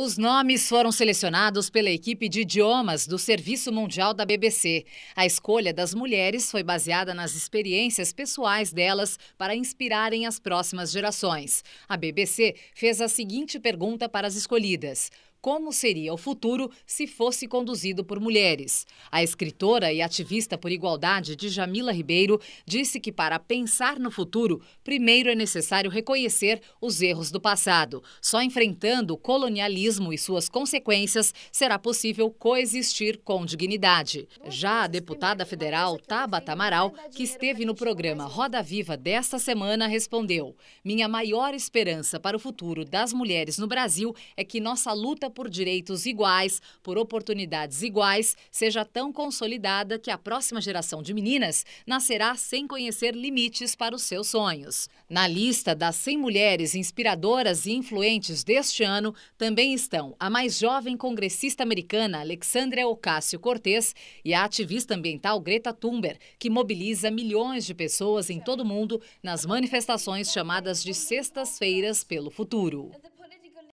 Os nomes foram selecionados pela equipe de idiomas do Serviço Mundial da BBC. A escolha das mulheres foi baseada nas experiências pessoais delas para inspirarem as próximas gerações. A BBC fez a seguinte pergunta para as escolhidas: como seria o futuro se fosse conduzido por mulheres. A escritora e ativista por igualdade Djamila Ribeiro disse que para pensar no futuro, primeiro é necessário reconhecer os erros do passado. Só enfrentando o colonialismo e suas consequências será possível coexistir com dignidade. Já a deputada federal Tabata Amaral, que esteve no programa Roda Viva desta semana, respondeu: "Minha maior esperança para o futuro das mulheres no Brasil é que nossa luta luta por direitos iguais, por oportunidades iguais, seja tão consolidada que a próxima geração de meninas nascerá sem conhecer limites para os seus sonhos. Na lista das 100 mulheres inspiradoras e influentes deste ano, também estão a mais jovem congressista americana Alexandria Ocasio Cortez e a ativista ambiental Greta Thunberg, que mobiliza milhões de pessoas em todo o mundo nas manifestações chamadas de Sextas-feiras pelo Futuro.